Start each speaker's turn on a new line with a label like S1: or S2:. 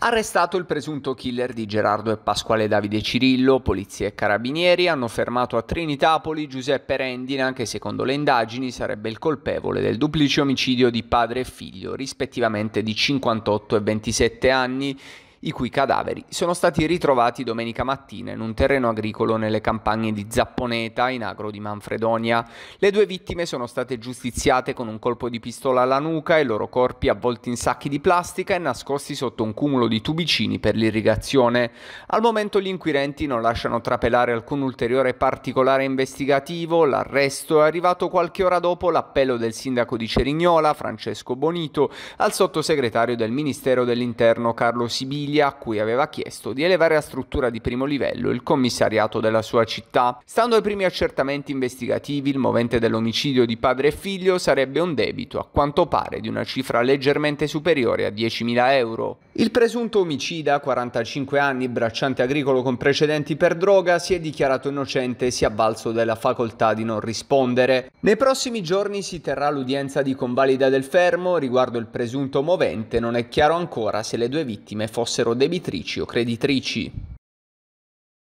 S1: Arrestato il presunto killer di Gerardo e Pasquale Davide Cirillo, polizia e carabinieri hanno fermato a Trinitapoli Giuseppe Rendina che secondo le indagini sarebbe il colpevole del duplice omicidio di padre e figlio rispettivamente di 58 e 27 anni i cui cadaveri sono stati ritrovati domenica mattina in un terreno agricolo nelle campagne di Zapponeta, in agro di Manfredonia. Le due vittime sono state giustiziate con un colpo di pistola alla nuca e i loro corpi avvolti in sacchi di plastica e nascosti sotto un cumulo di tubicini per l'irrigazione. Al momento gli inquirenti non lasciano trapelare alcun ulteriore particolare investigativo, l'arresto è arrivato qualche ora dopo l'appello del sindaco di Cerignola, Francesco Bonito, al sottosegretario del Ministero dell'Interno Carlo Sibili Sicilia a cui aveva chiesto di elevare a struttura di primo livello il commissariato della sua città. Stando ai primi accertamenti investigativi, il movente dell'omicidio di padre e figlio sarebbe un debito, a quanto pare di una cifra leggermente superiore a 10.000 euro. Il presunto omicida, 45 anni, bracciante agricolo con precedenti per droga, si è dichiarato innocente e si è avvalso della facoltà di non rispondere. Nei prossimi giorni si terrà l'udienza di convalida del fermo, riguardo il presunto movente non è chiaro ancora se le due vittime fossero fossero debitrici o creditrici